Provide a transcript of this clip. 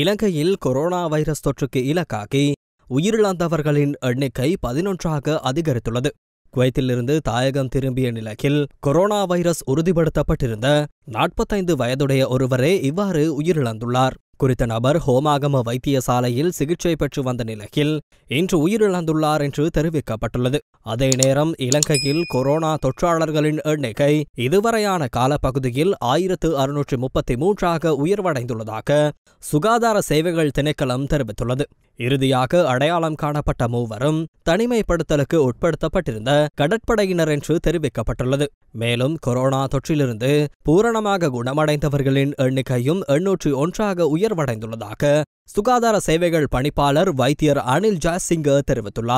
இலங்கையில் corona virus தொற்றுக்கு இலக்காகி உயிரிழந்தவர்களின் எண்ணிக்கை பதினொன்றாக அதிகரித்துள்ளது குவைத்திலிருந்து தாயகம் திரும்பிய நிலையில் கொரோனா வைரஸ் உறுதிப்படுத்தப்பட்டிருந்த நாற்பத்தைந்து வயதுடைய ஒருவரே இவ்வாறு உயிரிழந்துள்ளார் குறித்த நபர் ஹோமாகம வைத்தியசாலையில் சிகிச்சை பெற்று வந்த நிலையில் இன்று உயிரிழந்துள்ளார் என்று தெரிவிக்கப்பட்டுள்ளது அதே நேரம் இலங்கையில் கொரோனா தொற்றாளர்களின் எண்ணிக்கை இதுவரையான காலப்பகுதியில் ஆயிரத்து அறுநூற்று முப்பத்தி மூன்றாக உயர்வடைந்துள்ளதாக சுகாதார சேவைகள் திணைக்களம் தெரிவித்துள்ளது இறுதியாக அடையாளம் காணப்பட்ட மூவரும் தனிமைப்படுத்தலுக்கு உட்படுத்தப்பட்டிருந்த கடற்படையினர் என்று தெரிவிக்கப்பட்டுள்ளது மேலும் கொரோனா தொற்றிலிருந்து பூரணமாக குணமடைந்தவர்களின் எண்ணிக்கையும் எண்ணூற்றி ஒன்றாக உயர் உயர்வடைந்துள்ளதாக சுகாதார சேவைகள் பணிப்பாளர் வைத்தியர் அனில் ஜாசிங்க தெரிவித்துள்ளார்